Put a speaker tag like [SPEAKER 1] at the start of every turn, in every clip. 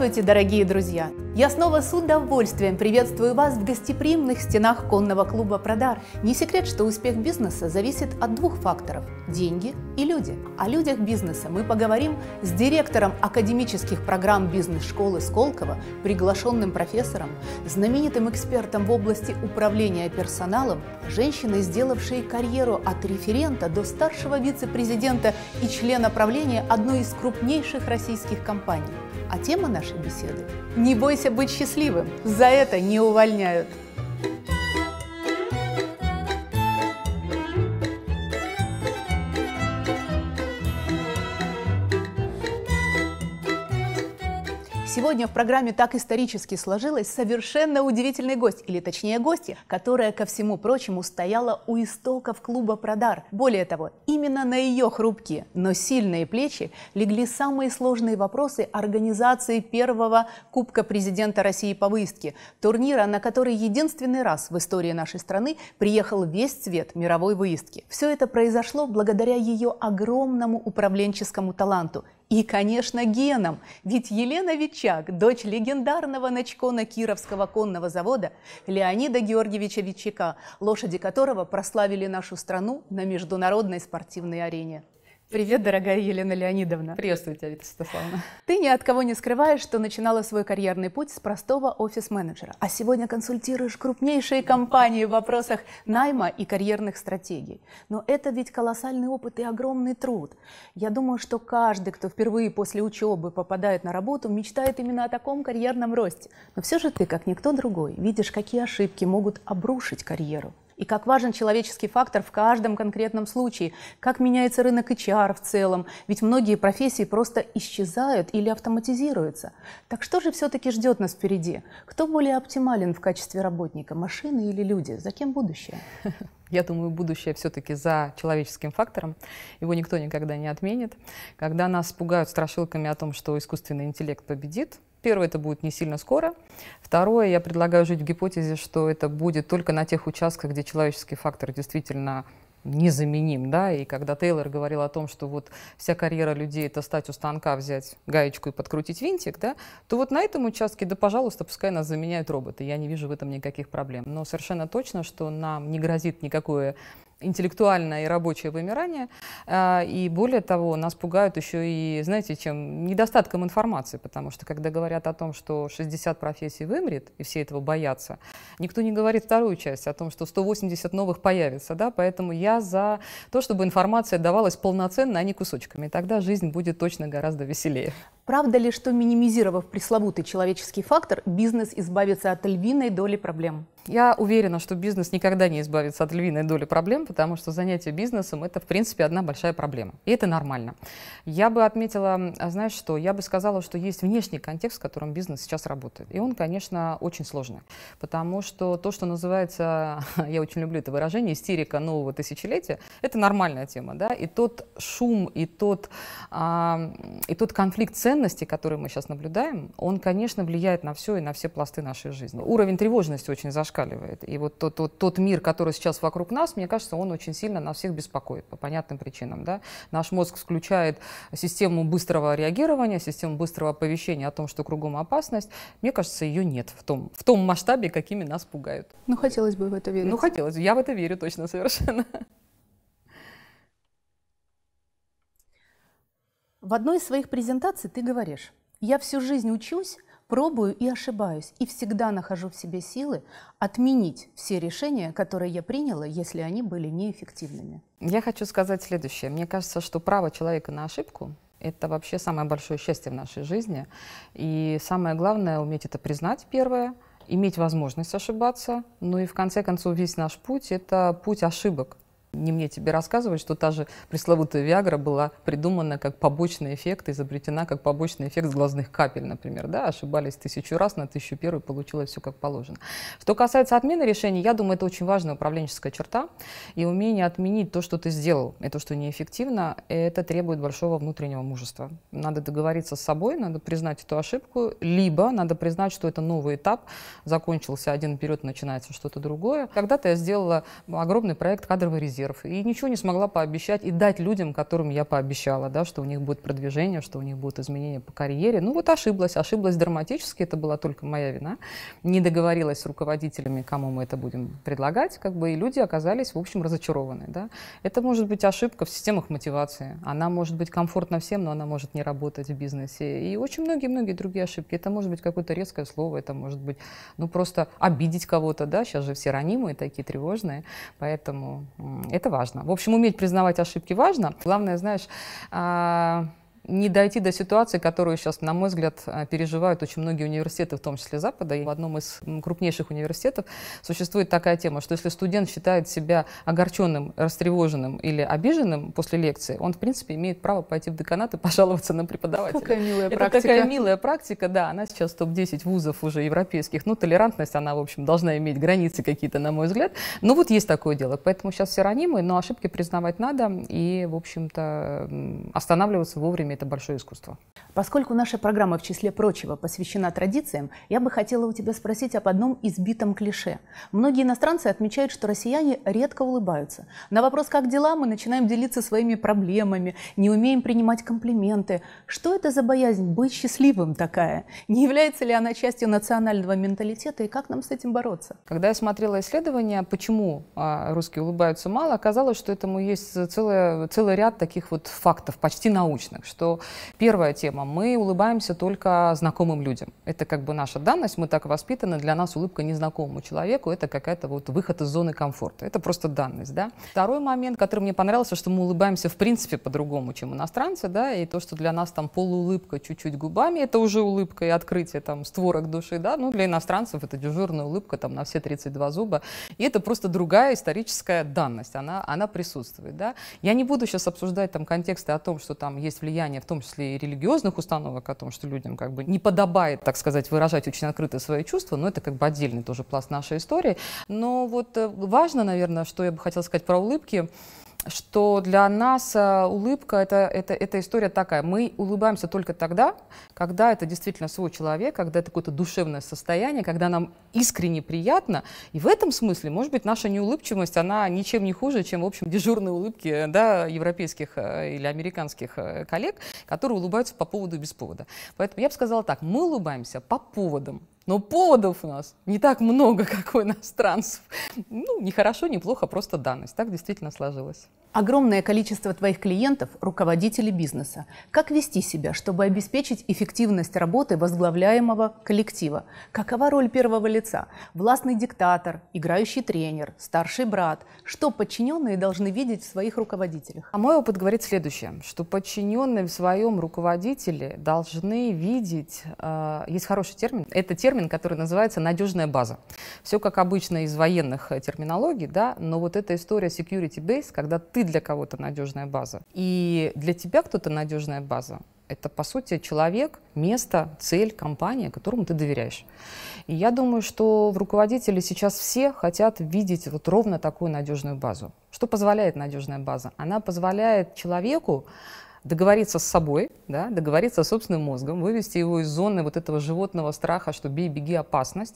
[SPEAKER 1] Здравствуйте, дорогие друзья! Я снова с удовольствием приветствую вас в гостеприимных стенах конного клуба «Продар». Не секрет, что успех бизнеса зависит от двух факторов – деньги и люди. О людях бизнеса мы поговорим с директором академических программ бизнес-школы Сколково, приглашенным профессором, знаменитым экспертом в области управления персоналом, женщиной, сделавшей карьеру от референта до старшего вице-президента и члена правления одной из крупнейших российских компаний – а тема нашей беседы – «Не бойся быть счастливым, за это не увольняют». Thank you Сегодня в программе «Так исторически сложилось» совершенно удивительный гость, или точнее гости, которая, ко всему прочему, стояла у истоков клуба «Продар». Более того, именно на ее хрупкие, но сильные плечи легли самые сложные вопросы организации первого Кубка президента России по выездке, турнира, на который единственный раз в истории нашей страны приехал весь цвет мировой выездки. Все это произошло благодаря ее огромному управленческому таланту – и, конечно, геном. Ведь Елена Вичак, дочь легендарного начкона Кировского конного завода Леонида Георгиевича Вичака, лошади которого прославили нашу страну на международной спортивной арене. Привет, дорогая Елена Леонидовна. Приветствую тебя, Вита Святославовна. Ты ни от кого не скрываешь, что начинала свой карьерный путь с простого офис-менеджера, а сегодня консультируешь крупнейшие компании в вопросах найма и карьерных стратегий. Но это ведь колоссальный опыт и огромный труд. Я думаю, что каждый, кто впервые после учебы попадает на работу, мечтает именно о таком карьерном росте. Но все же ты, как никто другой, видишь, какие ошибки могут обрушить карьеру и как важен человеческий фактор в каждом конкретном случае, как меняется рынок HR в целом, ведь многие профессии просто исчезают или автоматизируются. Так что же все-таки ждет нас впереди? Кто более оптимален в качестве работника, машины или люди? За кем
[SPEAKER 2] будущее? Я думаю, будущее все-таки за человеческим фактором. Его никто никогда не отменит. Когда нас пугают страшилками о том, что искусственный интеллект победит, Первое, это будет не сильно скоро. Второе, я предлагаю жить в гипотезе, что это будет только на тех участках, где человеческий фактор действительно незаменим, да, и когда Тейлор говорил о том, что вот вся карьера людей — это стать у станка, взять гаечку и подкрутить винтик, да, то вот на этом участке, да, пожалуйста, пускай нас заменяют роботы, я не вижу в этом никаких проблем. Но совершенно точно, что нам не грозит никакое интеллектуальное и рабочее вымирание. А, и более того, нас пугают еще и, знаете, чем недостатком информации, потому что когда говорят о том, что 60 профессий вымрет, и все этого боятся, никто не говорит вторую часть о том, что 180 новых появится. Да? Поэтому я за то, чтобы информация давалась полноценно, а не кусочками. И тогда жизнь будет точно гораздо веселее. Правда ли, что минимизировав пресловутый
[SPEAKER 1] человеческий фактор, бизнес избавится от львиной доли проблем?
[SPEAKER 2] Я уверена, что бизнес никогда не избавится от львиной доли проблем, потому что занятие бизнесом – это, в принципе, одна большая проблема. И это нормально. Я бы отметила, а знаешь что, я бы сказала, что есть внешний контекст, в котором бизнес сейчас работает. И он, конечно, очень сложный. Потому что то, что называется, я очень люблю это выражение, истерика нового тысячелетия, это нормальная тема. Да? И тот шум, и тот, а, и тот конфликт цен ценностей, которые мы сейчас наблюдаем, он, конечно, влияет на все и на все пласты нашей жизни. Уровень тревожности очень зашкаливает. И вот тот, тот, тот мир, который сейчас вокруг нас, мне кажется, он очень сильно нас всех беспокоит по понятным причинам. Да? Наш мозг включает систему быстрого реагирования, систему быстрого оповещения о том, что кругом опасность. Мне кажется, ее нет в том, в том масштабе, какими нас пугают.
[SPEAKER 1] Ну, хотелось бы в это верить. Ну,
[SPEAKER 2] хотелось. Я в это верю точно совершенно.
[SPEAKER 1] В одной из своих презентаций ты говоришь, я всю жизнь учусь, пробую и ошибаюсь, и всегда нахожу в себе силы отменить все решения, которые я приняла, если они были неэффективными.
[SPEAKER 2] Я хочу сказать следующее. Мне кажется, что право человека на ошибку это вообще самое большое счастье в нашей жизни. И самое главное уметь это признать, первое, иметь возможность ошибаться. Ну и в конце концов весь наш путь — это путь ошибок. Не мне тебе рассказывать, что та же пресловутая Виагра была придумана как побочный эффект, изобретена как побочный эффект глазных капель, например. Да? Ошибались тысячу раз, на тысячу первую получилось все как положено. Что касается отмены решений, я думаю, это очень важная управленческая черта. И умение отменить то, что ты сделал, и то, что неэффективно, это требует большого внутреннего мужества. Надо договориться с собой, надо признать эту ошибку, либо надо признать, что это новый этап, закончился один период, начинается что-то другое. Когда-то я сделала огромный проект кадровой резервы резерв. И ничего не смогла пообещать и дать людям, которым я пообещала, да, что у них будет продвижение, что у них будут изменения по карьере. Ну вот ошиблась, ошиблась драматически, это была только моя вина. Не договорилась с руководителями, кому мы это будем предлагать, как бы, и люди оказались, в общем, разочарованы. Да. Это может быть ошибка в системах мотивации. Она может быть комфортна всем, но она может не работать в бизнесе. И очень многие-многие другие ошибки. Это может быть какое-то резкое слово, это может быть, ну, просто обидеть кого-то, да, сейчас же все ранимые такие, тревожные, поэтому это важно. В общем, уметь признавать ошибки важно. Главное, знаешь, а, не дойти до ситуации, которую сейчас, на мой взгляд, э, переживают очень многие университеты, в том числе Запада. И в одном из крупнейших университетов существует такая тема, что если студент считает себя огорченным, растревоженным или обиженным после лекции, он, в принципе, имеет право пойти в деканат и пожаловаться на преподавателя. Какая
[SPEAKER 1] милая Это практика. такая милая
[SPEAKER 2] практика, да. Она сейчас топ-10 вузов уже европейских. Ну, толерантность, она, в общем, должна иметь границы какие-то, на мой взгляд. Но ну, вот есть такое дело. Поэтому сейчас все ранимы, но ошибки признавать надо и, в общем-то, останавливаться вовремя это большое искусство. Поскольку наша программа, в числе прочего, посвящена
[SPEAKER 1] традициям, я бы хотела у тебя спросить об одном избитом клише. Многие иностранцы отмечают, что россияне редко улыбаются. На вопрос «как дела?» мы начинаем делиться своими проблемами, не умеем принимать комплименты. Что это за боязнь быть счастливым такая? Не является ли она частью национального менталитета и как нам с этим бороться?
[SPEAKER 2] Когда я смотрела исследования, почему а, русские улыбаются мало, оказалось, что этому есть целый, целый ряд таких вот фактов, почти научных, что что первая тема, мы улыбаемся только знакомым людям. Это как бы наша данность, мы так воспитаны, для нас улыбка незнакомому человеку, это какая-то вот выход из зоны комфорта. Это просто данность, да. Второй момент, который мне понравился, что мы улыбаемся в принципе по-другому, чем иностранцы, да, и то, что для нас там полуулыбка чуть-чуть губами, это уже улыбка и открытие там створок души, да, ну для иностранцев это дежурная улыбка там на все 32 зуба, и это просто другая историческая данность, она, она присутствует, да. Я не буду сейчас обсуждать там контексты о том, что там есть влияние в том числе и религиозных установок о том, что людям как бы не подобает, так сказать, выражать очень открыто свои чувства, но это как бы отдельный тоже пласт нашей истории. Но вот э, важно, наверное, что я бы хотела сказать про улыбки, что для нас э, улыбка это, это, это история такая. Мы улыбаемся только тогда, когда это действительно свой человек, когда это какое-то душевное состояние, когда нам искренне приятно. И в этом смысле, может быть, наша неулыбчивость, она ничем не хуже, чем, в общем, дежурные улыбки да, европейских э, или американских э, коллег, которые улыбаются по поводу и без повода. Поэтому я бы сказала так, мы улыбаемся по поводам. Но поводов у нас не так много, как у иностранцев. Ну, не хорошо, не плохо, просто данность. Так действительно сложилось.
[SPEAKER 1] Огромное количество твоих клиентов – руководители бизнеса. Как вести себя, чтобы обеспечить эффективность работы возглавляемого коллектива? Какова роль первого лица? Властный диктатор, играющий тренер, старший
[SPEAKER 2] брат. Что подчиненные должны видеть в своих руководителях? А мой опыт говорит следующее, что подчиненные в своем руководителе должны видеть, э, есть хороший термин, это термин термин, который называется «надежная база». Все как обычно из военных э, терминологий, да, но вот эта история security base, когда ты для кого-то надежная база, и для тебя кто-то надежная база, это, по сути, человек, место, цель, компания, которому ты доверяешь. И я думаю, что в руководители сейчас все хотят видеть вот ровно такую надежную базу. Что позволяет надежная база? Она позволяет человеку договориться с собой, да, договориться с собственным мозгом, вывести его из зоны вот этого животного страха, что бей, беги, опасность,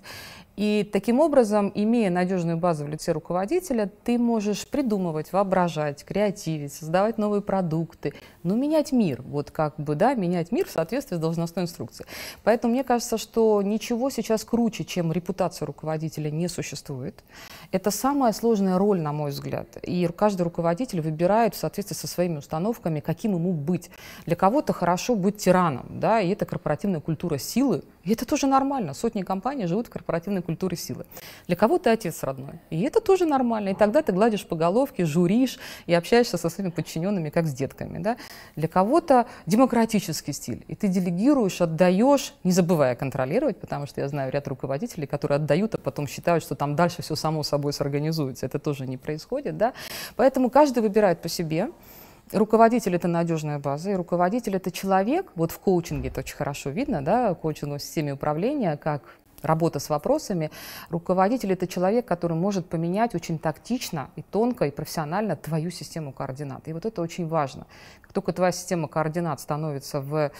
[SPEAKER 2] и таким образом, имея надежную базу в лице руководителя, ты можешь придумывать, воображать, креативить, создавать новые продукты, но ну, менять мир, вот как бы, да, менять мир в соответствии с должностной инструкцией. Поэтому мне кажется, что ничего сейчас круче, чем репутация руководителя не существует. Это самая сложная роль, на мой взгляд. И каждый руководитель выбирает в соответствии со своими установками, каким ему быть. Для кого-то хорошо быть тираном, да, и это корпоративная культура силы, и это тоже нормально. Сотни компаний живут в корпоративной определенной культуры силы. Для кого ты отец родной. И это тоже нормально. И тогда ты гладишь по головке, журишь и общаешься со своими подчиненными, как с детками. Да? Для кого-то демократический стиль. И ты делегируешь, отдаешь, не забывая контролировать, потому что я знаю ряд руководителей, которые отдают, а потом считают, что там дальше все само собой сорганизуется. Это тоже не происходит. Да? Поэтому каждый выбирает по себе. Руководитель – это надежная база, и руководитель – это человек, вот в коучинге это очень хорошо видно, да, коучинг в системе управления, как работа с вопросами. Руководитель — это человек, который может поменять очень тактично и тонко, и профессионально твою систему координат. И вот это очень важно. Как только твоя система координат становится в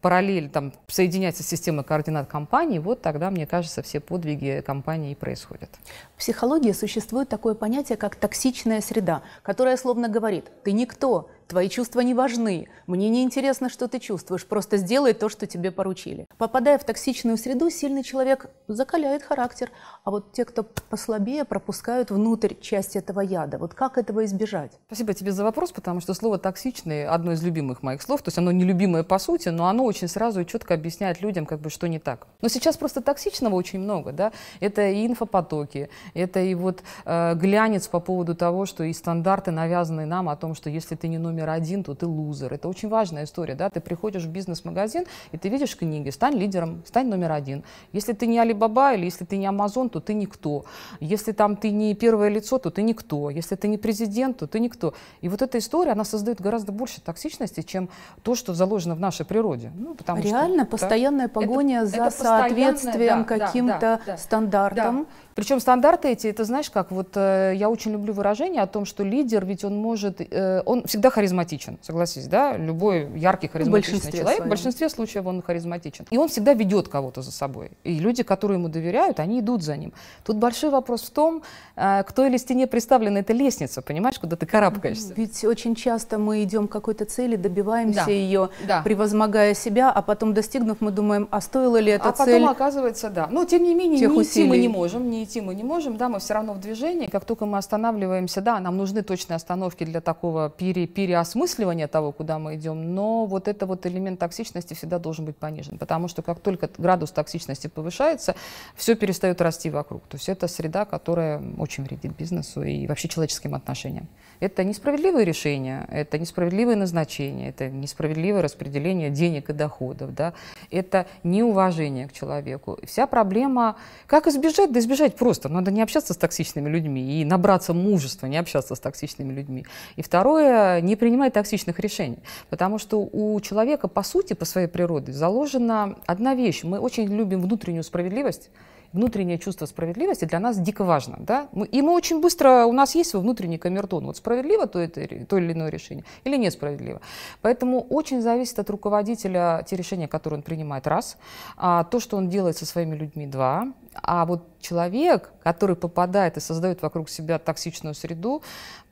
[SPEAKER 2] параллель, там, соединяется с системой координат компании, вот тогда, мне кажется, все подвиги компании и происходят.
[SPEAKER 1] В психологии существует такое понятие, как токсичная среда, которая словно говорит, ты никто, Твои чувства не важны. Мне не интересно, что ты чувствуешь. Просто сделай то, что тебе поручили. Попадая в токсичную среду, сильный человек закаляет характер. А вот те, кто послабее, пропускают внутрь часть этого яда. Вот как этого избежать?
[SPEAKER 2] Спасибо тебе за вопрос, потому что слово «токсичный» одно из любимых моих слов. То есть оно нелюбимое по сути, но оно очень сразу и четко объясняет людям, как бы, что не так. Но сейчас просто токсичного очень много. Да? Это и инфопотоки, это и вот э, глянец по поводу того, что и стандарты навязанные нам о том, что если ты не номер номер один, то ты лузер. Это очень важная история, да, ты приходишь в бизнес-магазин, и ты видишь книги, стань лидером, стань номер один. Если ты не Алибаба или если ты не Амазон, то ты никто. Если там ты не первое лицо, то ты никто. Если ты не президент, то ты никто. И вот эта история, она создает гораздо больше токсичности, чем то, что заложено в нашей природе. Ну, потому Реально что, постоянная да? погоня это, за это соответствием да, каким-то да, да, стандартам. Да причем стандарты эти, это знаешь как, вот э, я очень люблю выражение о том, что лидер, ведь он может, э, он всегда харизматичен, согласись, да? Любой яркий харизматичный в человек, своем. в большинстве случаев он харизматичен. И он всегда ведет кого-то за собой. И люди, которые ему доверяют, они идут за ним. Тут большой вопрос в том, э, к той или стене представлена эта лестница, понимаешь, куда ты карабкаешься. Ведь очень
[SPEAKER 1] часто мы идем к какой-то цели, добиваемся да. ее, да. превозмогая себя, а потом достигнув, мы думаем, а стоило ли это а цель? А потом оказывается,
[SPEAKER 2] да. Но тем не менее, Тех не идти мы не можем, не идти мы не можем, да, мы все равно в движении, как только мы останавливаемся, да, нам нужны точные остановки для такого пере, переосмысливания того, куда мы идем, но вот это вот элемент токсичности всегда должен быть понижен, потому что как только градус токсичности повышается, все перестает расти вокруг. То есть это среда, которая очень вредит бизнесу и вообще человеческим отношениям. Это несправедливые решения, это несправедливые назначения, это несправедливое распределение денег и доходов, да? это неуважение к человеку. Вся проблема, как избежать, да избежать просто. Надо не общаться с токсичными людьми и набраться мужества, не общаться с токсичными людьми. И второе, не принимать токсичных решений, потому что у человека, по сути, по своей природе заложена одна вещь. Мы очень любим внутреннюю справедливость, внутреннее чувство справедливости для нас дико важно. Да? Мы, и мы очень быстро, у нас есть свой внутренний камертон. Вот справедливо то, это, то или иное решение или несправедливо. Поэтому очень зависит от руководителя те решения, которые он принимает, раз. А то, что он делает со своими людьми, два. А вот человек, который попадает и создает вокруг себя токсичную среду,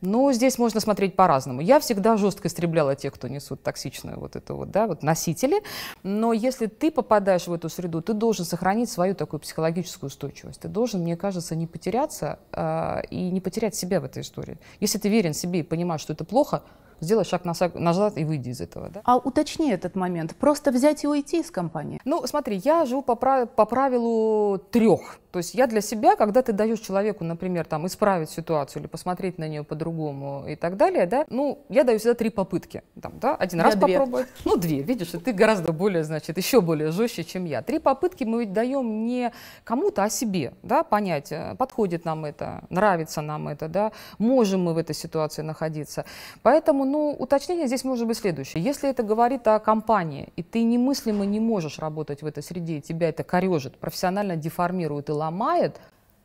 [SPEAKER 2] ну, здесь можно смотреть по-разному. Я всегда жестко истребляла тех, кто несут токсичную вот это вот, да, вот носители. Но если ты попадаешь в эту среду, ты должен сохранить свою такую психологическую устойчивость. Ты должен, мне кажется, не потеряться э, и не потерять себя в этой истории. Если ты верен себе и понимаешь, что это плохо, сделай шаг назад и выйди из этого. Да? А уточни этот момент. Просто взять и уйти из компании. Ну, смотри, я живу по, прав... по правилу трех то есть я для себя, когда ты даешь человеку, например, там, исправить ситуацию или посмотреть на нее по-другому и так далее, да, ну, я даю всегда три попытки. Там, да, один я раз две. попробуй. Ну, две, видишь, и ты гораздо более, значит, еще более жестче, чем я. Три попытки мы ведь даем не кому-то, а себе, да, понять, э, подходит нам это, нравится нам это, да, можем мы в этой ситуации находиться. Поэтому, ну, уточнение здесь может быть следующее. Если это говорит о компании, и ты немыслимо не можешь работать в этой среде, и тебя это корежит, профессионально деформирует и ломает, ломает.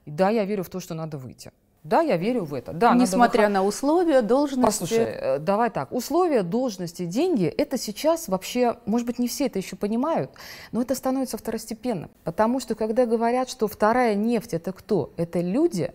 [SPEAKER 2] да, я верю в то, что надо выйти. Да, я верю в это. Да, Несмотря надо... на условия, должности. Послушай, э, давай так. Условия, должности, деньги – это сейчас вообще, может быть, не все это еще понимают, но это становится второстепенным. Потому что, когда говорят, что вторая нефть – это кто? Это люди,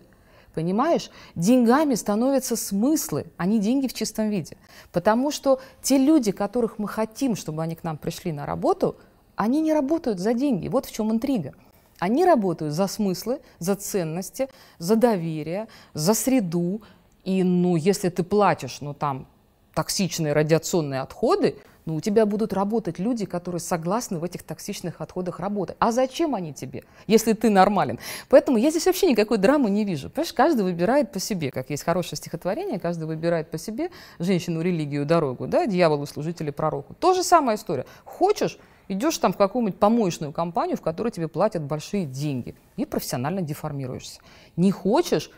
[SPEAKER 2] понимаешь? Деньгами становятся смыслы, а не деньги в чистом виде. Потому что те люди, которых мы хотим, чтобы они к нам пришли на работу, они не работают за деньги. Вот в чем интрига. Они работают за смыслы, за ценности, за доверие, за среду. И, ну, если ты платишь, ну, там, токсичные радиационные отходы, ну у тебя будут работать люди, которые согласны в этих токсичных отходах работать. А зачем они тебе, если ты нормален? Поэтому я здесь вообще никакой драмы не вижу. Понимаешь, каждый выбирает по себе. Как есть хорошее стихотворение, каждый выбирает по себе женщину, религию, дорогу, да, дьяволу, служителю, пророку. То же самая история. Хочешь, идешь там в какую-нибудь помоечную компанию, в которой тебе платят большие деньги, и профессионально деформируешься. Не хочешь,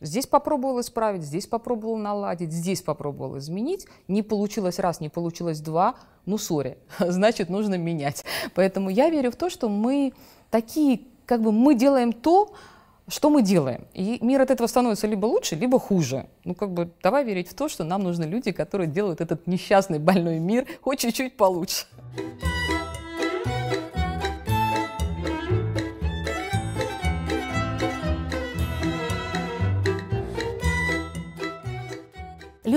[SPEAKER 2] здесь попробовал исправить, здесь попробовал наладить, здесь попробовал изменить, не получилось раз, не получилось два, ну, сори, значит, нужно менять. Поэтому я верю в то, что мы такие, как бы мы делаем то, что мы делаем? И мир от этого становится либо лучше, либо хуже. Ну, как бы, давай верить в то, что нам нужны люди, которые делают этот несчастный больной мир хоть чуть-чуть получше.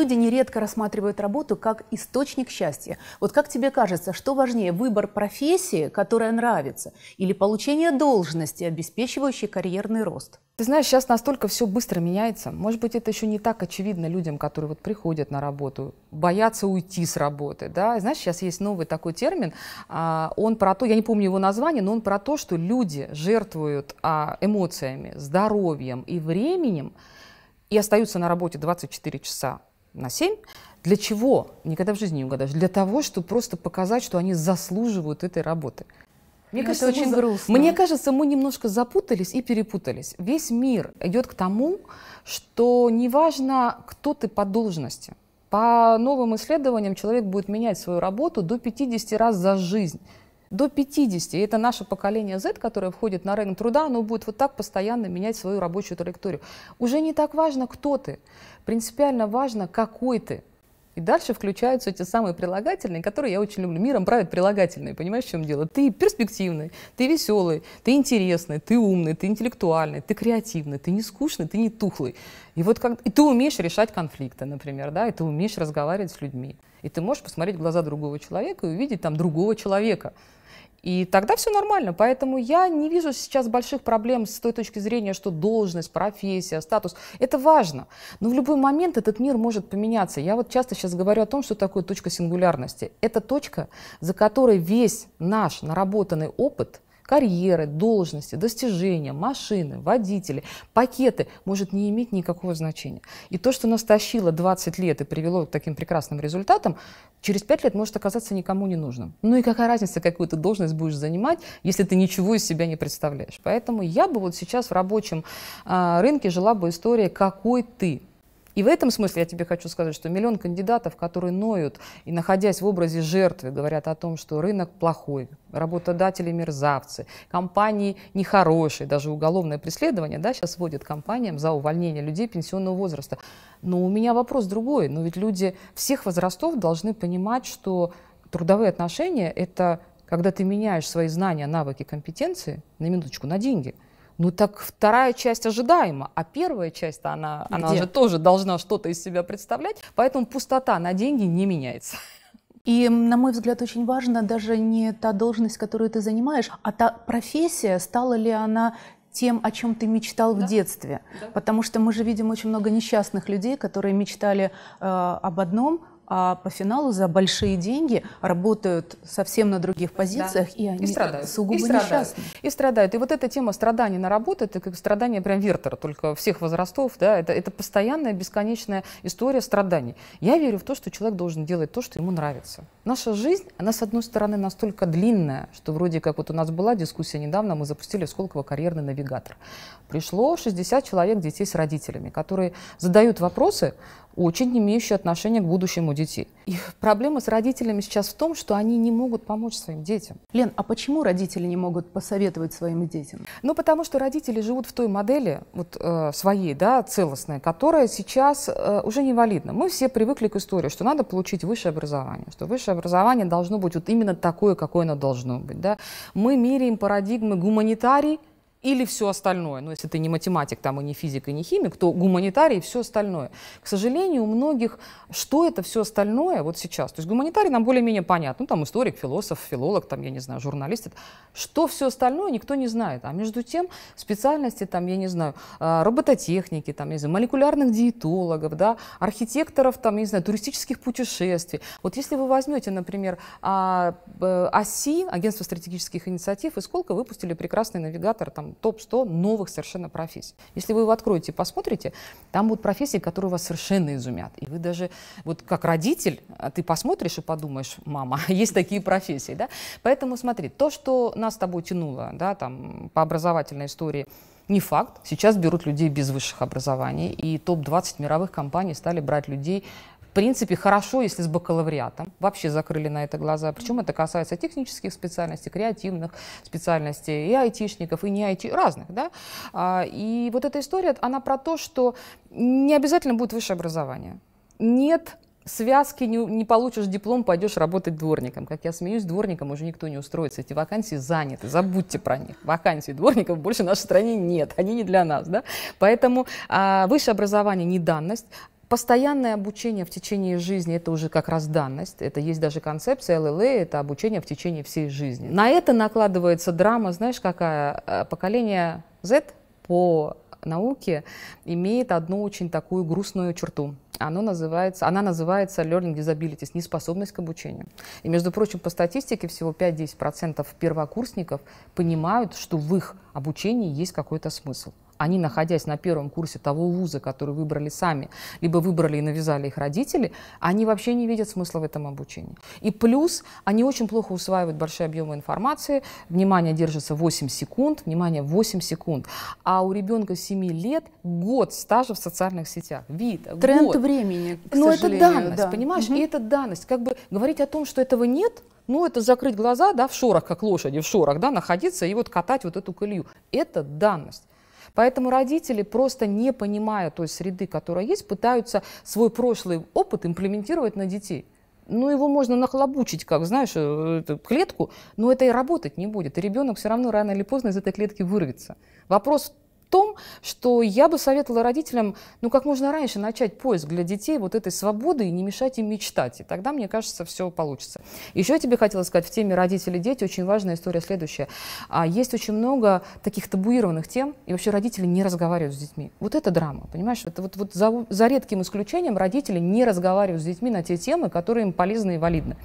[SPEAKER 1] люди нередко рассматривают работу как источник счастья. Вот как тебе кажется, что важнее, выбор профессии, которая нравится, или получение
[SPEAKER 2] должности, обеспечивающей карьерный рост? Ты знаешь, сейчас настолько все быстро меняется. Может быть, это еще не так очевидно людям, которые вот приходят на работу, боятся уйти с работы. Да? Знаешь, сейчас есть новый такой термин. А, он про то, я не помню его название, но он про то, что люди жертвуют а, эмоциями, здоровьем и временем и остаются на работе 24 часа на 7. Для чего? Никогда в жизни не угадаешь. Для того, чтобы просто показать, что они заслуживают этой работы. Мне кажется, это очень мы, грустно. Мне кажется, мы немножко запутались и перепутались. Весь мир идет к тому, что неважно, кто ты по должности. По новым исследованиям человек будет менять свою работу до 50 раз за жизнь до 50. И это наше поколение Z, которое входит на рынок труда, оно будет вот так постоянно менять свою рабочую траекторию. Уже не так важно, кто ты. Принципиально важно, какой ты. И дальше включаются эти самые прилагательные, которые я очень люблю. Миром правят прилагательные, понимаешь, в чем дело? Ты перспективный, ты веселый, ты интересный, ты умный, ты интеллектуальный, ты креативный, ты не скучный, ты не тухлый. И вот как... и ты умеешь решать конфликты, например, да, и ты умеешь разговаривать с людьми. И ты можешь посмотреть в глаза другого человека и увидеть там другого человека. И тогда все нормально. Поэтому я не вижу сейчас больших проблем с той точки зрения, что должность, профессия, статус – это важно. Но в любой момент этот мир может поменяться. Я вот часто сейчас говорю о том, что такое точка сингулярности. Это точка, за которой весь наш наработанный опыт – карьеры, должности, достижения, машины, водители, пакеты может не иметь никакого значения. И то, что нас тащило 20 лет и привело к таким прекрасным результатам, через 5 лет может оказаться никому не нужным. Ну и какая разница, какую ты должность будешь занимать, если ты ничего из себя не представляешь. Поэтому я бы вот сейчас в рабочем а, рынке жила бы история «какой ты?». И в этом смысле я тебе хочу сказать, что миллион кандидатов, которые ноют и, находясь в образе жертвы, говорят о том, что рынок плохой, работодатели мерзавцы, компании нехорошие, даже уголовное преследование да, сейчас вводят компаниям за увольнение людей пенсионного возраста. Но у меня вопрос другой. Но ведь люди всех возрастов должны понимать, что трудовые отношения – это когда ты меняешь свои знания, навыки, компетенции, на минуточку, на деньги – ну так вторая часть ожидаема, а первая часть, она, она же тоже должна что-то из себя представлять, поэтому пустота на деньги не меняется. И, на
[SPEAKER 1] мой взгляд, очень важно даже не та должность, которую ты занимаешь, а та профессия, стала ли она тем, о чем ты мечтал да. в детстве. Да. Потому что мы же видим очень много несчастных людей, которые мечтали э, об одном, а по финалу за большие деньги
[SPEAKER 2] работают совсем на других позициях, да. и они и страдают. сугубо и страдают. несчастны. И страдают. И вот эта тема страдания на работу, это как страдание прям Вертера, только всех возрастов, да, это, это постоянная, бесконечная история страданий. Я верю в то, что человек должен делать то, что ему нравится. Наша жизнь, она, с одной стороны, настолько длинная, что вроде как вот у нас была дискуссия недавно, мы запустили в Сколково карьерный навигатор. Пришло 60 человек детей с родителями, которые задают вопросы, очень имеющие отношение к будущему детей. И проблема с родителями сейчас в том, что они не могут помочь своим детям. Лен, а почему родители не могут посоветовать своим детям? Ну, потому что родители живут в той модели, вот э, своей, да, целостной, которая сейчас э, уже невалидна. Мы все привыкли к истории, что надо получить высшее образование, что высшее образование должно быть вот именно такое, какое оно должно быть, да. Мы меряем парадигмы гуманитарий, или все остальное. Ну, если ты не математик, там и не физик, и не химик, то гуманитарий и все остальное. К сожалению, у многих, что это все остальное вот сейчас? То есть гуманитарий нам более-менее понятно. Ну, там историк, философ, филолог, там, я не знаю, журналист. Что все остальное, никто не знает. А между тем, специальности, там, я не знаю, а, робототехники, там, я не знаю, молекулярных диетологов, да, архитекторов, там, я не знаю, туристических путешествий. Вот если вы возьмете, например, ОСИ, а, Агентство стратегических инициатив, и сколько выпустили прекрасный навигатор, там, топ-100 новых совершенно профессий. Если вы его откроете и посмотрите, там будут профессии, которые вас совершенно изумят. И вы даже, вот как родитель, а ты посмотришь и подумаешь, мама, есть такие профессии, да? Поэтому смотри, то, что нас с тобой тянуло, да, там, по образовательной истории, не факт. Сейчас берут людей без высших образований, и топ-20 мировых компаний стали брать людей в принципе, хорошо, если с бакалавриатом вообще закрыли на это глаза. Причем это касается технических специальностей, креативных специальностей, и айтишников, и не айти, разных, да. А, и вот эта история, она про то, что не обязательно будет высшее образование. Нет связки не, не получишь диплом, пойдешь работать дворником. Как я смеюсь, дворником уже никто не устроится. Эти вакансии заняты, забудьте про них. Вакансий дворников больше в нашей стране нет, они не для нас. Да? Поэтому а, высшее образование не данность, Постоянное обучение в течение жизни – это уже как раз данность. Это есть даже концепция ЛЛА – это обучение в течение всей жизни. На это накладывается драма, знаешь, какая? Э, поколение Z по науке имеет одну очень такую грустную черту. Оно называется, она называется learning disabilities, неспособность к обучению. И, между прочим, по статистике всего 5-10% первокурсников понимают, что в их обучении есть какой-то смысл они, находясь на первом курсе того вуза, который выбрали сами, либо выбрали и навязали их родители, они вообще не видят смысла в этом обучении. И плюс они очень плохо усваивают большие объемы информации, внимание держится 8 секунд, внимание 8 секунд, а у ребенка 7 лет год стажа в социальных сетях, вид, Тренд год. времени, к Но ну, это данность, да. понимаешь? Угу. И это данность. Как бы говорить о том, что этого нет, ну, это закрыть глаза, да, в шорах, как лошади в шорах, да, находиться и вот катать вот эту колею. Это данность. Поэтому родители просто не понимая той среды, которая есть, пытаются свой прошлый опыт имплементировать на детей. Ну, его можно нахлобучить, как, знаешь, э, эту клетку, но это и работать не будет. И ребенок все равно рано или поздно из этой клетки вырвется. Вопрос том, что я бы советовала родителям, ну, как можно раньше начать поиск для детей вот этой свободы и не мешать им мечтать. И тогда, мне кажется, все получится. Еще я тебе хотела сказать, в теме родители-дети очень важная история следующая. А есть очень много таких табуированных тем, и вообще родители не разговаривают с детьми. Вот это драма, понимаешь? Это вот, вот за, за редким исключением родители не разговаривают с детьми на те темы, которые им полезны и валидны.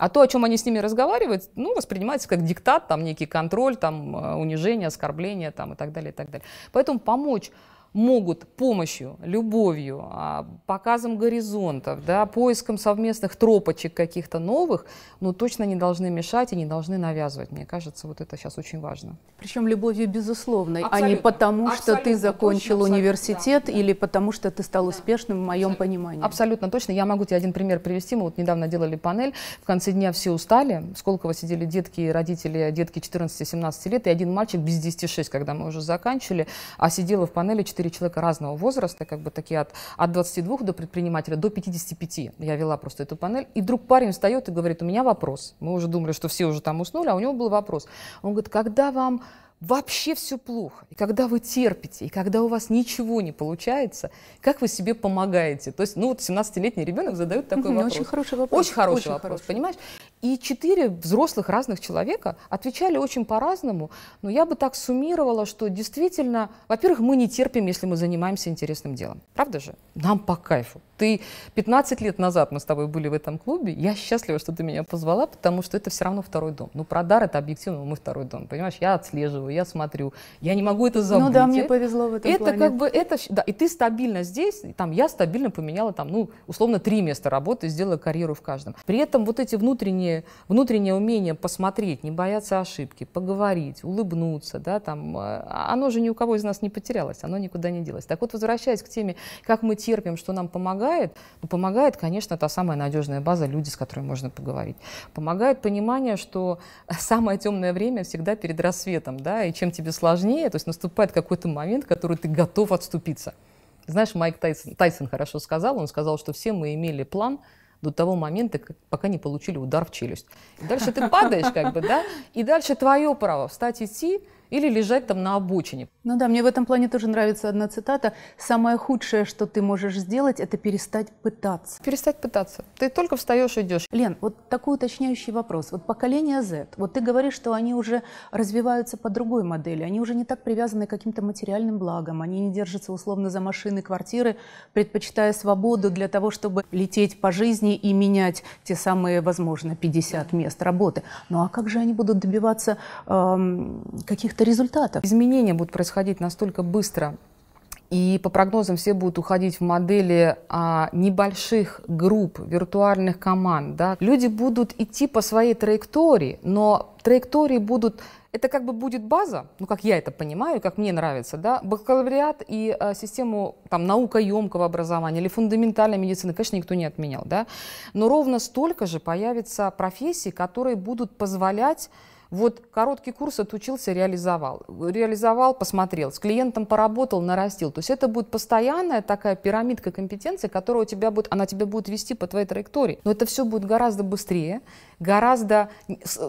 [SPEAKER 2] А то, о чем они с ними разговаривают, ну, воспринимается как диктат, там некий контроль, там э, унижение, оскорбление там, и так далее, и так далее. Поэтому помочь могут помощью, любовью, а, показом горизонтов, да, поиском совместных тропочек каких-то новых, но ну, точно не должны мешать и не должны навязывать. Мне кажется, вот это сейчас очень важно.
[SPEAKER 1] Причем любовью безусловной, абсолютно. а не потому, абсолютно. что ты закончил точно, университет да, или да. потому, что ты стал да.
[SPEAKER 2] успешным в моем абсолютно. понимании. Абсолютно точно. Я могу тебе один пример привести. Мы вот недавно делали панель, в конце дня все устали, в Сколково сидели детки и родители, детки 14-17 лет, и один мальчик без 10-6, когда мы уже заканчивали, а сидела в панели 4 4 человека разного возраста, как бы такие от, от 22 до предпринимателя, до 55. Я вела просто эту панель. И вдруг парень встает и говорит, у меня вопрос. Мы уже думали, что все уже там уснули, а у него был вопрос. Он говорит, когда вам вообще все плохо. И когда вы терпите, и когда у вас ничего не получается, как вы себе помогаете? То есть, ну вот 17-летний ребенок задает такой вопрос. Очень хороший вопрос. Очень хороший очень вопрос, хороший. понимаешь? И четыре взрослых разных человека отвечали очень по-разному, но я бы так суммировала, что действительно, во-первых, мы не терпим, если мы занимаемся интересным делом. Правда же? Нам по кайфу ты 15 лет назад мы с тобой были в этом клубе, я счастлива, что ты меня позвала, потому что это все равно второй дом. Ну, продар это объективно, мой второй дом, понимаешь? Я отслеживаю, я смотрю, я не могу это забыть. Ну да, мне повезло
[SPEAKER 1] в этом Это плане. как бы,
[SPEAKER 2] это, да, и ты стабильно здесь, и, там я стабильно поменяла там, ну, условно, три места работы, сделала карьеру в каждом. При этом вот эти внутренние, внутренние умения посмотреть, не бояться ошибки, поговорить, улыбнуться, да, там, э, оно же ни у кого из нас не потерялось, оно никуда не делось. Так вот, возвращаясь к теме, как мы терпим, что нам помогает, помогает? Ну, помогает, конечно, та самая надежная база, люди, с которыми можно поговорить. Помогает понимание, что самое темное время всегда перед рассветом, да, и чем тебе сложнее, то есть наступает какой-то момент, в который ты готов отступиться. Знаешь, Майк Тайсон, Тайсон хорошо сказал, он сказал, что все мы имели план, до того момента, пока не получили удар в челюсть. И дальше ты падаешь, как бы, да, и дальше твое право встать идти, или лежать
[SPEAKER 1] там на обочине. Ну да, мне в этом плане тоже нравится одна цитата. Самое худшее, что ты можешь сделать, это перестать пытаться. Перестать пытаться. Ты только встаешь и идешь. Лен, вот такой уточняющий вопрос. Вот поколение Z, вот ты говоришь, что они уже развиваются по другой модели, они уже не так привязаны к каким-то материальным благам, они не держатся условно за машины, квартиры, предпочитая свободу для того, чтобы лететь по жизни и менять те самые, возможно, 50 мест работы. Ну а как же они будут добиваться эм, каких-то каких-то результатов.
[SPEAKER 2] Изменения будут происходить настолько быстро, и по прогнозам все будут уходить в модели а, небольших групп, виртуальных команд. Да? Люди будут идти по своей траектории, но траектории будут... Это как бы будет база, ну как я это понимаю, как мне нравится, да, бакалавриат и а, систему там наукоемкого образования или фундаментальной медицины, конечно, никто не отменял, да, но ровно столько же появится профессий, которые будут позволять вот короткий курс отучился, реализовал. Реализовал, посмотрел, с клиентом поработал, нарастил. То есть это будет постоянная такая пирамидка компетенций, которая у тебя будет, она тебя будет вести по твоей траектории. Но это все будет гораздо быстрее, гораздо,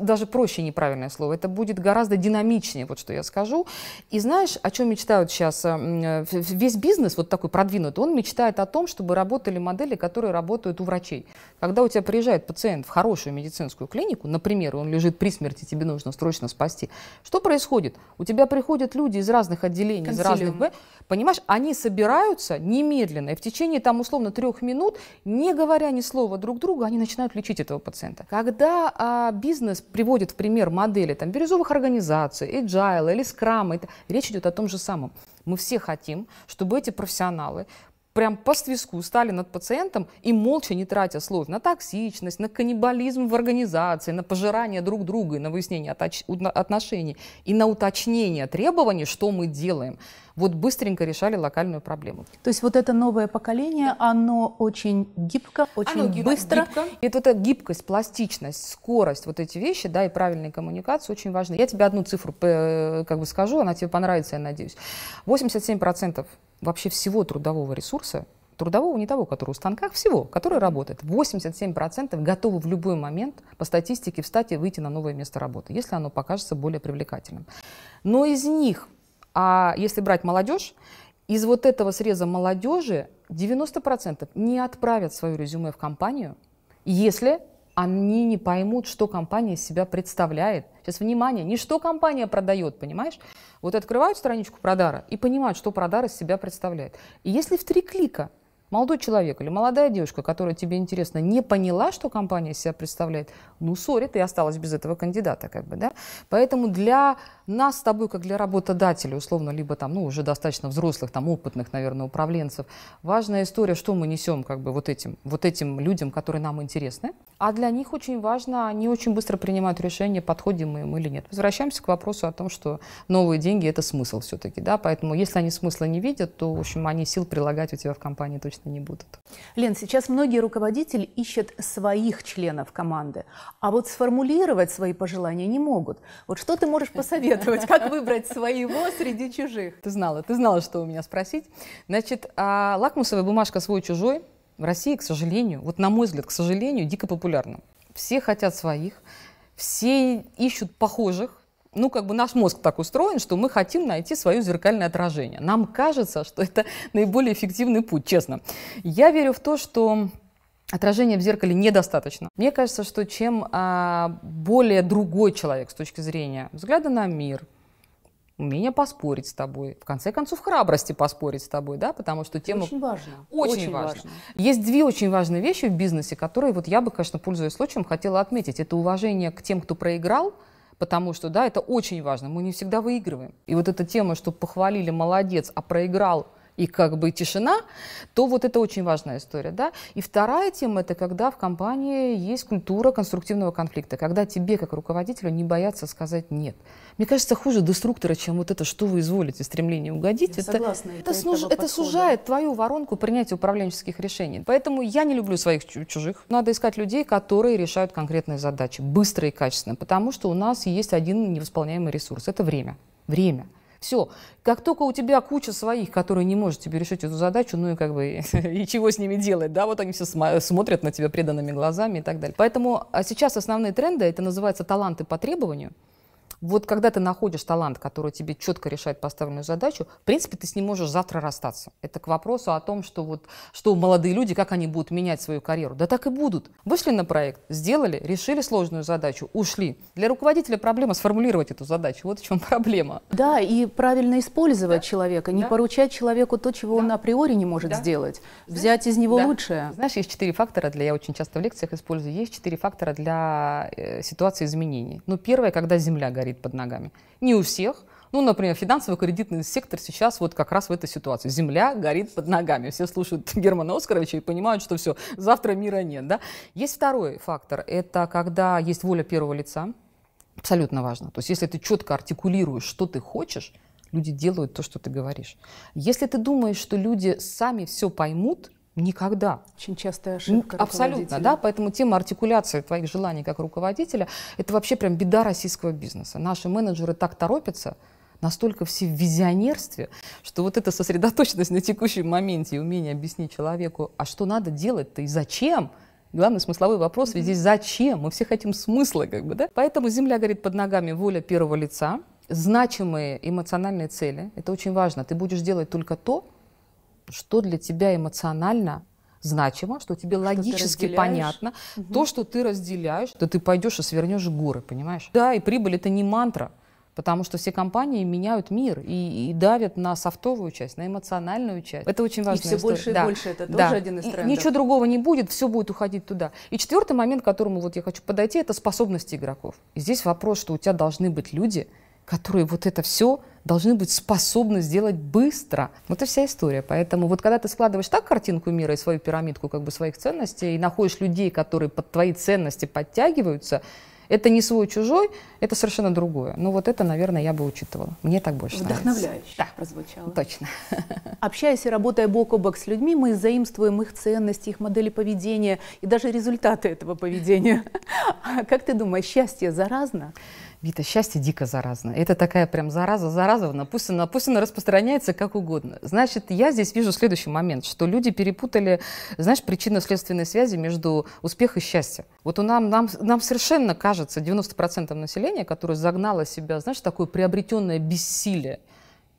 [SPEAKER 2] даже проще неправильное слово, это будет гораздо динамичнее, вот что я скажу. И знаешь, о чем мечтают сейчас э, э, весь бизнес, вот такой продвинутый, он мечтает о том, чтобы работали модели, которые работают у врачей. Когда у тебя приезжает пациент в хорошую медицинскую клинику, например, он лежит при смерти, тебе нужно срочно спасти, что происходит? У тебя приходят люди из разных отделений, Консилиум. из разных... Э, понимаешь, они собираются немедленно, и в течение там условно трех минут, не говоря ни слова друг другу, они начинают лечить этого пациента. Когда когда а, бизнес приводит в пример модели там, бирюзовых организаций, agile или скрама, это, речь идет о том же самом. Мы все хотим, чтобы эти профессионалы прям по свистку стали над пациентом и молча, не тратя слов, на токсичность, на каннибализм в организации, на пожирание друг друга на выяснение отношений, и на уточнение требований, что мы делаем, вот быстренько решали локальную проблему.
[SPEAKER 1] То есть вот это новое поколение,
[SPEAKER 2] да. оно очень гибко, очень оно гибко, быстро. Гибко. И вот эта гибкость, пластичность, скорость, вот эти вещи, да, и правильная коммуникация очень важны. Я тебе одну цифру э, как бы скажу, она тебе понравится, я надеюсь. 87% вообще всего трудового ресурса, трудового не того, который у станках, а всего, который работает. 87% готовы в любой момент по статистике встать и выйти на новое место работы, если оно покажется более привлекательным. Но из них, а если брать молодежь, из вот этого среза молодежи 90% не отправят свое резюме в компанию, если они не поймут, что компания из себя представляет, Сейчас, внимание, не что компания продает, понимаешь? Вот открывают страничку продара и понимают, что продар из себя представляет. И если в три клика молодой человек или молодая девушка, которая тебе интересна, не поняла, что компания из себя представляет, ну, сори, ты осталась без этого кандидата, как бы, да? Поэтому для нас с тобой, как для работодателя, условно, либо там, ну, уже достаточно взрослых, там, опытных, наверное, управленцев, важная история, что мы несем, как бы, вот этим, вот этим людям, которые нам интересны. А для них очень важно, они очень быстро принимают решение, подходим мы им или нет. Возвращаемся к вопросу о том, что новые деньги – это смысл все-таки, да, поэтому если они смысла не видят, то, в общем, они сил прилагать у тебя в компании точно не будут.
[SPEAKER 1] Лен, сейчас многие руководители ищут своих членов команды, а вот сформулировать свои пожелания не могут. Вот что ты можешь
[SPEAKER 2] посоветовать? посоветовать? Как выбрать своего среди чужих? Ты знала, ты знала, что у меня спросить. Значит, а лакмусовая бумажка «свой-чужой» в России, к сожалению, вот на мой взгляд, к сожалению, дико популярна. Все хотят своих, все ищут похожих, ну, как бы наш мозг так устроен, что мы хотим найти свое зеркальное отражение. Нам кажется, что это наиболее эффективный путь, честно. Я верю в то, что Отражение в зеркале недостаточно. Мне кажется, что чем а, более другой человек с точки зрения взгляда на мир, умение поспорить с тобой, в конце концов храбрости поспорить с тобой, да, потому что тема очень важна. Очень, очень важна. важна. Есть две очень важные вещи в бизнесе, которые вот я бы, конечно, пользуясь случаем, хотела отметить. Это уважение к тем, кто проиграл, потому что, да, это очень важно. Мы не всегда выигрываем. И вот эта тема, что похвалили, молодец, а проиграл – и как бы тишина, то вот это очень важная история. Да? И вторая тема – это когда в компании есть культура конструктивного конфликта, когда тебе, как руководителю, не боятся сказать «нет». Мне кажется, хуже деструктора, чем вот это, что вы изволите, стремление угодить. Я это, согласна, это, это, снуж, это сужает твою воронку принятия управленческих решений. Поэтому я не люблю своих чужих. Надо искать людей, которые решают конкретные задачи быстро и качественно, потому что у нас есть один невосполняемый ресурс – это время. Время – все. Как только у тебя куча своих, которые не может тебе решить эту задачу, ну и как бы, и чего с ними делать, да, вот они все смотрят на тебя преданными глазами и так далее. Поэтому а сейчас основные тренды, это называется таланты по требованию. Вот когда ты находишь талант, который тебе четко решает поставленную задачу, в принципе, ты с ним можешь завтра расстаться. Это к вопросу о том, что вот что молодые люди, как они будут менять свою карьеру. Да так и будут. Вышли на проект, сделали, решили сложную задачу, ушли. Для руководителя проблема сформулировать эту задачу. Вот в чем проблема. Да, и
[SPEAKER 1] правильно использовать да? человека, не да? поручать человеку то, чего да? он априори не может да? сделать. Знаешь?
[SPEAKER 2] Взять из него да. лучшее. Знаешь, есть четыре фактора для, я очень часто в лекциях использую, есть четыре фактора для э, ситуации изменений. Ну, первое, когда земля горит горит под ногами. Не у всех. Ну, например, финансово-кредитный сектор сейчас вот как раз в этой ситуации. Земля горит под ногами. Все слушают Германа Оскаровича и понимают, что все, завтра мира нет. Да? Есть второй фактор. Это когда есть воля первого лица. Абсолютно важно. То есть если ты четко артикулируешь, что ты хочешь, люди делают то, что ты говоришь. Если ты думаешь, что люди сами все поймут, Никогда. Очень частая ошибка. Абсолютно, да. Поэтому тема артикуляции твоих желаний как руководителя – это вообще прям беда российского бизнеса. Наши менеджеры так торопятся, настолько все в визионерстве, что вот эта сосредоточенность на текущем моменте и умение объяснить человеку, а что надо делать-то и зачем – Главный смысловой вопрос ведь здесь зачем? Мы все хотим смысла, как бы, да? Поэтому земля горит под ногами воля первого лица, значимые эмоциональные цели. Это очень важно. Ты будешь делать только то, что для тебя эмоционально значимо, что тебе что логически понятно, угу. то, что ты разделяешь, то ты пойдешь и свернешь горы, понимаешь? Да, и прибыль это не мантра, потому что все компании меняют мир и, и давят на софтовую часть, на эмоциональную часть. Это очень важно. И все история. больше и да. больше, это да. тоже один из трендов. И ничего другого не будет, все будет уходить туда. И четвертый момент, к которому вот я хочу подойти, это способности игроков. И здесь вопрос, что у тебя должны быть люди, которые вот это все должны быть способны сделать быстро. Вот это вся история. Поэтому вот когда ты складываешь так картинку мира и свою пирамидку как бы своих ценностей, и находишь людей, которые под твои ценности подтягиваются, это не свой чужой, это совершенно другое. Но ну, вот это, наверное, я бы учитывала. Мне так больше Вдохновляюще нравится. Да, прозвучало. Точно.
[SPEAKER 1] Общаясь и работая бок о бок с людьми, мы заимствуем их ценности, их модели поведения и даже результаты этого поведения. А как ты
[SPEAKER 2] думаешь, счастье заразно? Вита, счастье дико заразно. Это такая прям зараза заразована. Пусть она, пусть она распространяется как угодно. Значит, я здесь вижу следующий момент, что люди перепутали, знаешь, причинно-следственные связи между успехом и счастьем. Вот у нам, нам, нам совершенно кажется 90% населения, которое загнало себя, знаешь, такое приобретенное бессилие.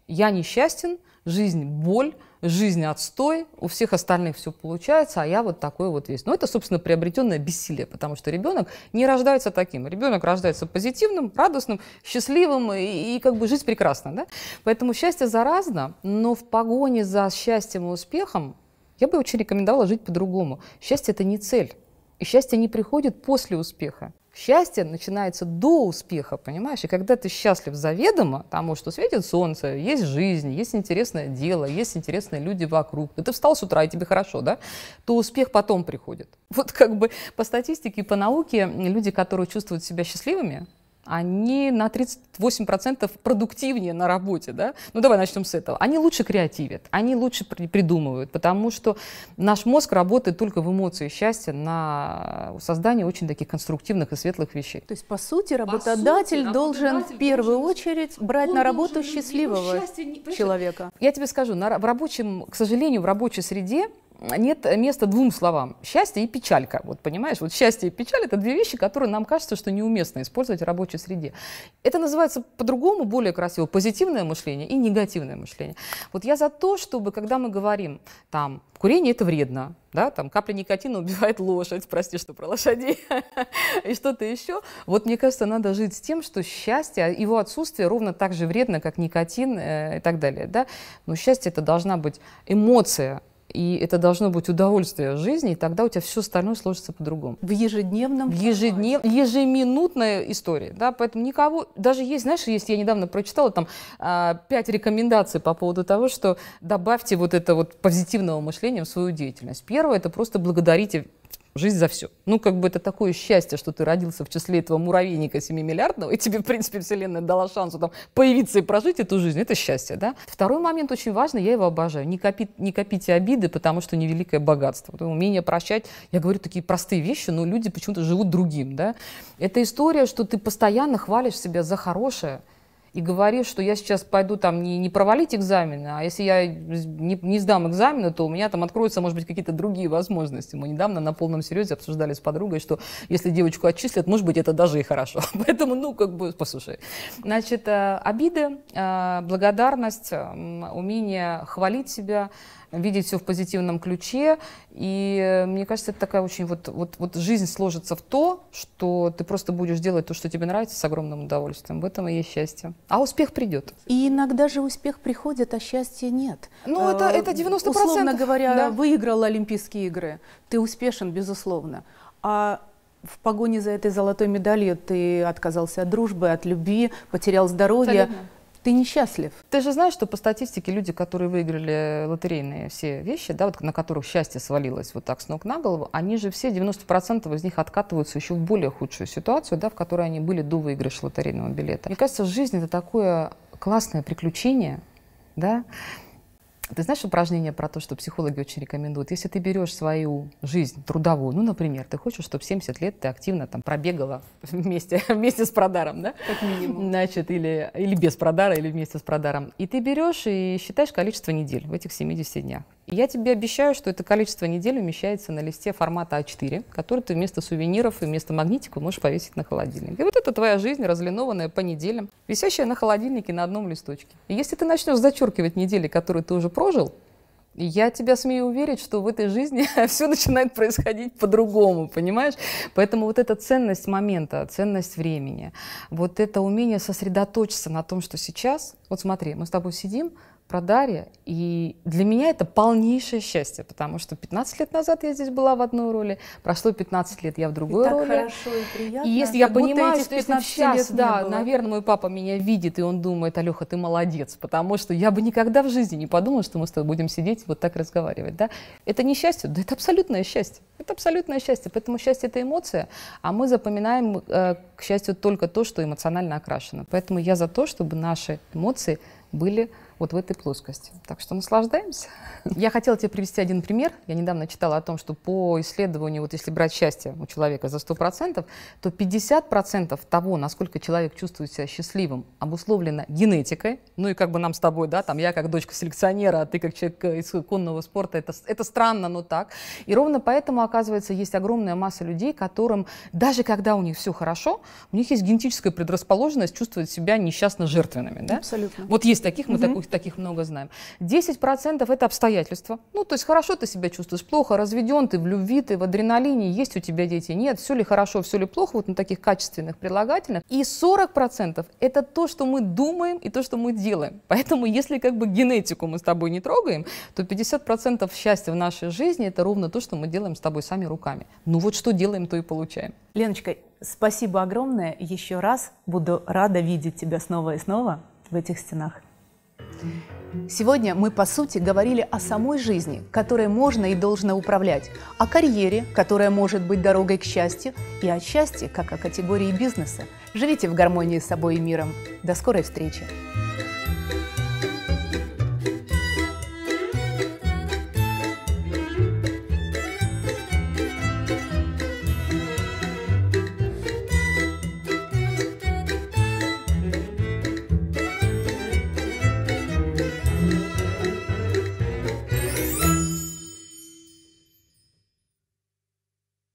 [SPEAKER 2] Я несчастен, жизнь боль, жизнь отстой, у всех остальных все получается, а я вот такой вот весь. Но ну, это, собственно, приобретенное бессилие, потому что ребенок не рождается таким. Ребенок рождается позитивным, радостным, счастливым и, и как бы жизнь прекрасна Да? Поэтому счастье заразно, но в погоне за счастьем и успехом я бы очень рекомендовала жить по-другому. Счастье – это не цель. И счастье не приходит после успеха. Счастье начинается до успеха, понимаешь? И когда ты счастлив заведомо потому что светит солнце, есть жизнь, есть интересное дело, есть интересные люди вокруг, и ты встал с утра, и тебе хорошо, да? То успех потом приходит. Вот как бы по статистике и по науке люди, которые чувствуют себя счастливыми, они на 38% продуктивнее на работе, да? Ну, давай начнем с этого. Они лучше креативят, они лучше придумывают, потому что наш мозг работает только в эмоции счастья на создание очень таких конструктивных и светлых вещей. То
[SPEAKER 1] есть, по сути, работодатель, по сути, должен в первую должен, очередь брать на работу счастливого не,
[SPEAKER 2] человека. Я тебе скажу, на, в рабочем, к сожалению, в рабочей среде нет места двум словам. Счастье и печалька. Вот понимаешь, вот счастье и печаль — это две вещи, которые нам кажется, что неуместно использовать в рабочей среде. Это называется по-другому, более красиво, позитивное мышление и негативное мышление. Вот я за то, чтобы, когда мы говорим, там, курение — это вредно, да, там капля никотина убивает лошадь, прости, что про лошадей, и что-то еще. Вот мне кажется, надо жить с тем, что счастье, его отсутствие ровно так же вредно, как никотин э, и так далее, да. Но счастье это должна быть эмоция, и это должно быть удовольствие жизни, и тогда у тебя все остальное сложится по-другому. В ежедневном? В ежеднев... ежеминутная история. Да? Поэтому никого... Даже есть, знаешь, есть, я недавно прочитала там а, пять рекомендаций по поводу того, что добавьте вот это вот позитивного мышления в свою деятельность. Первое – это просто благодарите жизнь за все. Ну, как бы это такое счастье, что ты родился в числе этого муравейника 7-миллиардного, и тебе, в принципе, Вселенная дала шансу там появиться и прожить эту жизнь. Это счастье, да? Второй момент очень важный, я его обожаю. Не, копи, не копите обиды, потому что невеликое богатство. умение прощать. Я говорю такие простые вещи, но люди почему-то живут другим, да? Это история, что ты постоянно хвалишь себя за хорошее, и говорил, что я сейчас пойду там не, не провалить экзамены, а если я не, не сдам экзамены, то у меня там откроются, может быть, какие-то другие возможности. Мы недавно на полном серьезе обсуждали с подругой, что если девочку отчислят, может быть, это даже и хорошо. Поэтому, ну, как бы, послушай. Значит, э, обиды, э, благодарность, умение хвалить себя – видеть все в позитивном ключе. И э, мне кажется, это такая очень вот, вот, вот жизнь сложится в то, что ты просто будешь делать то, что тебе нравится с огромным удовольствием. В этом и есть счастье. А успех придет.
[SPEAKER 1] И иногда же успех приходит, а счастья нет. Ну, а, это, это 90%. Условно говоря, да. выиграл Олимпийские игры. Ты успешен, безусловно. А в погоне за этой золотой медалью
[SPEAKER 2] ты отказался от дружбы, от любви, потерял здоровье. Абсолютно ты несчастлив. Ты же знаешь, что по статистике люди, которые выиграли лотерейные все вещи, да, вот на которых счастье свалилось вот так с ног на голову, они же все, 90% из них откатываются еще в более худшую ситуацию, да, в которой они были до выигрыша лотерейного билета. Мне кажется, жизнь — это такое классное приключение, да, ты знаешь упражнение про то, что психологи очень рекомендуют? Если ты берешь свою жизнь трудовую, ну, например, ты хочешь, чтобы 70 лет ты активно там пробегала вместе, вместе с Продаром, да? Как минимум. Значит, или, или без Продара, или вместе с Продаром. И ты берешь и считаешь количество недель в этих 70 днях. Я тебе обещаю, что это количество недель умещается на листе формата А4, который ты вместо сувениров и вместо магнитиков можешь повесить на холодильник. И вот это твоя жизнь, разлинованная по неделям, висящая на холодильнике на одном листочке. И если ты начнешь зачеркивать недели, которые ты уже прожил, я тебя смею уверить, что в этой жизни все начинает происходить по-другому, понимаешь? Поэтому вот эта ценность момента, ценность времени, вот это умение сосредоточиться на том, что сейчас, вот смотри, мы с тобой сидим, про Дарья. И для меня это полнейшее счастье, потому что 15 лет назад я здесь была в одной роли, прошло 15 лет я в другой и роли. хорошо и
[SPEAKER 1] приятно. И если я понимаю, что если сейчас, да, наверное,
[SPEAKER 2] мой папа меня видит, и он думает, Алёха, ты молодец, потому что я бы никогда в жизни не подумала, что мы с тобой будем сидеть и вот так разговаривать, да. Это не счастье, да это абсолютное счастье. Это абсолютное счастье, поэтому счастье – это эмоция, а мы запоминаем, э, к счастью, только то, что эмоционально окрашено. Поэтому я за то, чтобы наши эмоции были вот в этой плоскости. Так что наслаждаемся. Я хотела тебе привести один пример. Я недавно читала о том, что по исследованию, вот если брать счастье у человека за 100%, то 50% того, насколько человек чувствует себя счастливым, обусловлено генетикой. Ну и как бы нам с тобой, да, там я как дочка селекционера, а ты как человек э, из конного спорта, это, это странно, но так. И ровно поэтому, оказывается, есть огромная масса людей, которым даже когда у них все хорошо, у них есть генетическая предрасположенность чувствовать себя несчастно жертвенными. Да?
[SPEAKER 1] Абсолютно. Вот есть таких, мы угу. таких
[SPEAKER 2] таких много знаем. 10% это обстоятельства. Ну, то есть хорошо ты себя чувствуешь, плохо, разведен ты, в любви ты, в адреналине, есть у тебя дети, нет, все ли хорошо, все ли плохо, вот на таких качественных прилагательных. И 40% это то, что мы думаем и то, что мы делаем. Поэтому если как бы генетику мы с тобой не трогаем, то 50% счастья в нашей жизни это ровно то, что мы делаем с тобой сами руками. Ну вот что делаем, то и получаем. Леночка, спасибо
[SPEAKER 1] огромное еще раз. Буду рада видеть тебя снова и снова в этих стенах. Сегодня мы, по сути, говорили о самой жизни, которой можно и должно управлять, о карьере, которая может быть дорогой к счастью, и о счастье, как о категории бизнеса. Живите в гармонии с собой и миром. До скорой встречи!